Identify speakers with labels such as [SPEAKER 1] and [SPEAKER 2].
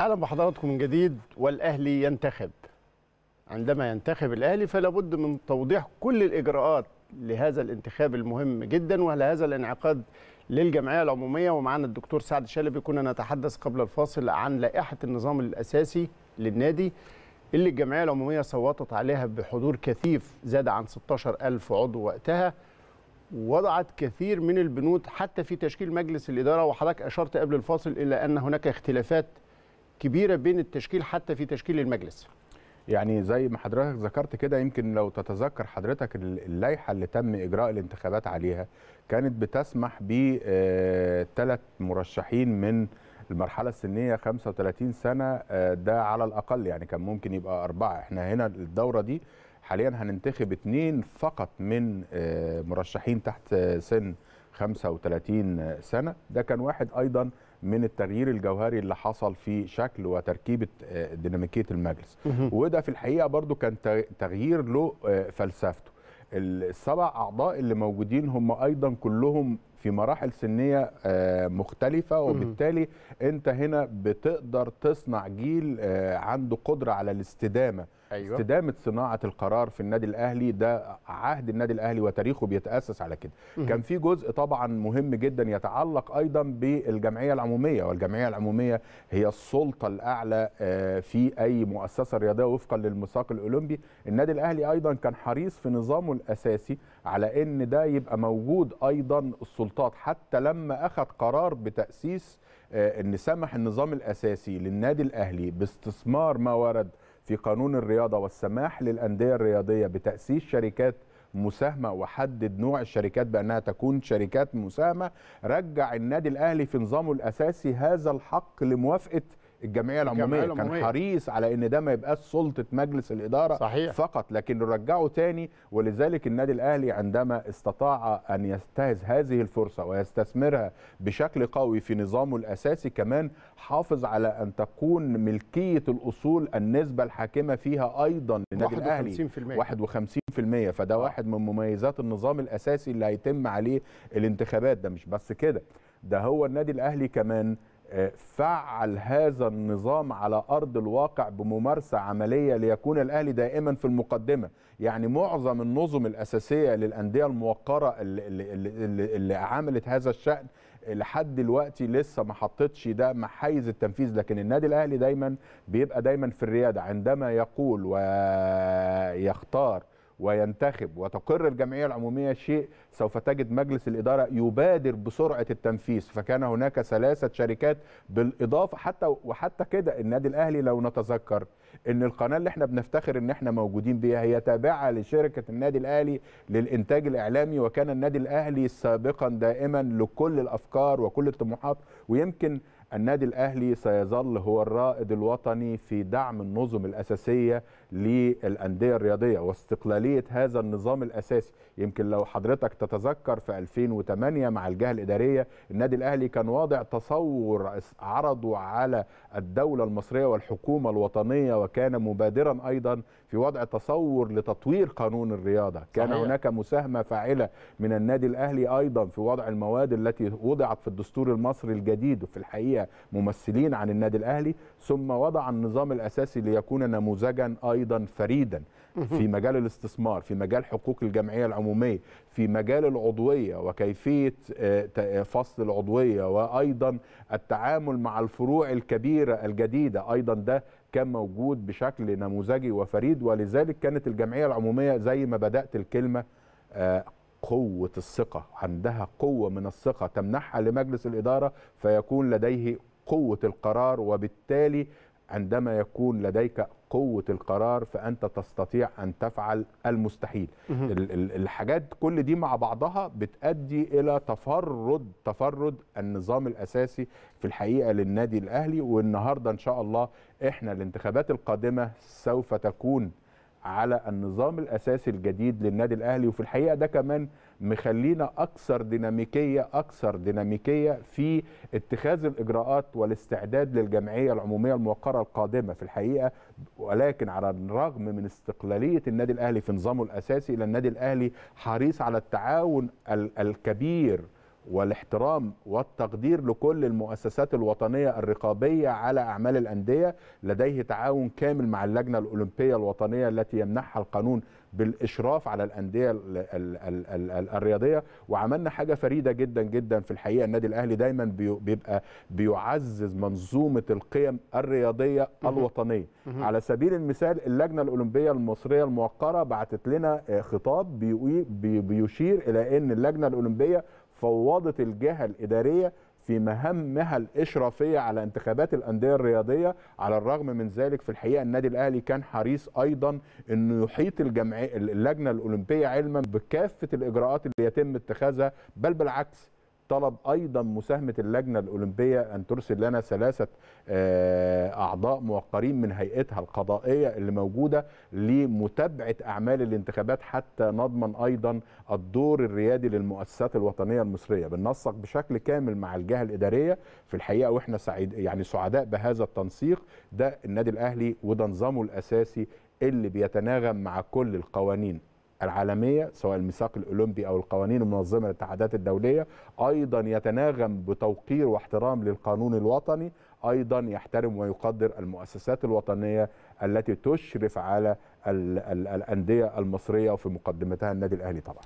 [SPEAKER 1] اهلا بحضراتكم من جديد والاهلي ينتخب عندما ينتخب الاهلي فلا بد من توضيح كل الاجراءات لهذا الانتخاب المهم جدا ولهذا الانعقاد للجمعيه العموميه ومعنا الدكتور سعد شلبي كنا نتحدث قبل الفاصل عن لائحه النظام الاساسي للنادي اللي الجمعيه العموميه صوتت عليها بحضور كثيف زاد عن 16000 عضو وقتها وضعت كثير من البنود حتى في تشكيل مجلس الاداره وحضرتك اشرت قبل الفاصل الى ان هناك اختلافات كبيره بين التشكيل حتى في تشكيل المجلس يعني زي ما حضرتك ذكرت كده يمكن لو تتذكر حضرتك اللائحه اللي تم اجراء الانتخابات عليها كانت بتسمح بثلاث آه، مرشحين من المرحله السنيه 35 سنه آه، ده على الاقل يعني كان ممكن يبقى اربعه احنا هنا الدوره دي حاليا هننتخب اثنين فقط من آه، مرشحين تحت سن 35 سنه ده كان واحد ايضا من التغيير الجوهري اللي حصل في شكل وتركيبه آه، ديناميكيه المجلس وده في الحقيقه برضو كان تغيير له آه، فلسفته السبع اعضاء اللي موجودين هم ايضا كلهم في مراحل سنيه آه، مختلفه وبالتالي انت هنا بتقدر تصنع جيل عنده قدره على الاستدامه أيوة. استدامه صناعه القرار في النادي الاهلي ده عهد النادي الاهلي وتاريخه بيتاسس على كده م. كان في جزء طبعا مهم جدا يتعلق ايضا بالجمعيه العموميه والجمعيه العموميه هي السلطه الاعلى آه، في اي مؤسسه رياضيه وفقا للميثاق الاولمبي النادي الاهلي ايضا كان حريص في نظامه الاساسي على ان ده يبقى موجود ايضا السلطات حتى لما اخذ قرار بتاسيس آه، ان سمح النظام الاساسي للنادي الاهلي باستثمار ما ورد في قانون الرياضة والسماح للأندية الرياضية بتأسيس شركات مساهمه وحدد نوع الشركات بانها تكون شركات مساهمه رجع النادي الاهلي في نظامه الاساسي هذا الحق لموافقه الجمعيه العموميه كان حريص على ان ده ما يبقاش سلطه مجلس الاداره صحيح. فقط لكن رجعه تاني ولذلك النادي الاهلي عندما استطاع ان يستهز هذه الفرصه ويستثمرها بشكل قوي في نظامه الاساسي كمان حافظ على ان تكون ملكيه الاصول النسبه الحاكمه فيها ايضا للنادي الاهلي 51% فده آه. واحد من مميزات النظام الاساسي اللي هيتم عليه الانتخابات ده مش بس كده ده هو النادي الاهلي كمان فعل هذا النظام على ارض الواقع بممارسه عمليه ليكون الاهلي دائما في المقدمه، يعني معظم النظم الاساسيه للانديه الموقره اللي, اللي, اللي عملت هذا الشان لحد دلوقتي لسه ما حطتش ده محيز التنفيذ لكن النادي الاهلي دايما بيبقى دايما في الرياده عندما يقول ويختار وينتخب وتقر الجمعية العمومية شيء سوف تجد مجلس الإدارة يبادر بسرعة التنفيذ فكان هناك ثلاثة شركات بالإضافة حتى وحتى كده النادي الأهلي لو نتذكر ان القناه اللي احنا بنفتخر ان احنا موجودين بيها هي تابعه لشركه النادي الاهلي للانتاج الاعلامي وكان النادي الاهلي سابقا دائما لكل الافكار وكل الطموحات ويمكن النادي الأهلي سيظل هو الرائد الوطني في دعم النظم الأساسية للأندية الرياضية واستقلالية هذا النظام الأساسي يمكن لو حضرتك تتذكر في 2008 مع الجهة الإدارية النادي الأهلي كان واضع تصور عرضه على الدولة المصرية والحكومة الوطنية وكان مبادرا أيضا في وضع تصور لتطوير قانون الرياضه كان صحيح. هناك مساهمه فاعله من النادي الاهلي ايضا في وضع المواد التي وضعت في الدستور المصري الجديد وفي الحقيقه ممثلين عن النادي الاهلي ثم وضع النظام الاساسي ليكون نموذجا ايضا فريدا في مجال الاستثمار في مجال حقوق الجمعيه العموميه في مجال العضويه وكيفيه آه، آه، فصل العضويه وايضا التعامل مع الفروع الكبيره الجديده ايضا ده كان موجود بشكل نموذجي وفريد ولذلك كانت الجمعيه العموميه زي ما بدات الكلمه آه، قوه الثقه عندها قوه من الثقه تمنحها لمجلس الاداره فيكون لديه قوه القرار وبالتالي عندما يكون لديك قوه القرار فانت تستطيع ان تفعل المستحيل الحاجات كل دي مع بعضها بتؤدي الى تفرد تفرد النظام الاساسي في الحقيقه للنادي الاهلي والنهارده ان شاء الله احنا الانتخابات القادمه سوف تكون على النظام الاساسي الجديد للنادي الاهلي وفي الحقيقه ده كمان مخلينا اكثر ديناميكيه اكثر ديناميكيه في اتخاذ الاجراءات والاستعداد للجمعيه العموميه الموقره القادمه في الحقيقه ولكن على الرغم من استقلاليه النادي الاهلي في نظامه الاساسي الى النادي الاهلي حريص على التعاون الكبير والاحترام والتقدير لكل المؤسسات الوطنية الرقابية على أعمال الأندية لديه تعاون كامل مع اللجنة الأولمبية الوطنية التي يمنحها القانون بالإشراف على الأندية الرياضية وعملنا حاجة فريدة جدا جدا في الحقيقة النادي الأهلي دايما بيبقى بيعزز منظومة القيم الرياضية الوطنية على سبيل المثال اللجنة الأولمبية المصرية الموقرة بعتت لنا آه، خطاب بيشير إلى أن اللجنة الأولمبية فوضت الجهه الاداريه في مهامها الاشرافيه على انتخابات الانديه الرياضيه على الرغم من ذلك في الحقيقه النادي الاهلي كان حريص ايضا انه يحيط الجمعيه اللجنه الاولمبيه علما بكافه الاجراءات اللي يتم اتخاذها بل بالعكس طلب ايضا مساهمه اللجنه الاولمبيه ان ترسل لنا ثلاثه آه، اعضاء موقرين من هيئتها القضائيه اللي موجوده لمتابعه اعمال الانتخابات حتى نضمن ايضا الدور الريادي للمؤسسات الوطنيه المصريه بننسق بشكل كامل مع الجهه الاداريه في الحقيقه واحنا سعيد يعني سعداء بهذا التنسيق ده النادي الاهلي وده نظامه الاساسي اللي بيتناغم مع كل القوانين العالمية سواء الميثاق الأولمبي أو القوانين المنظمة للاتحادات الدولية أيضا يتناغم بتوقير واحترام للقانون الوطني أيضا يحترم ويقدر المؤسسات الوطنية التي تشرف على الأندية المصرية وفي مقدمتها النادي الأهلي طبعا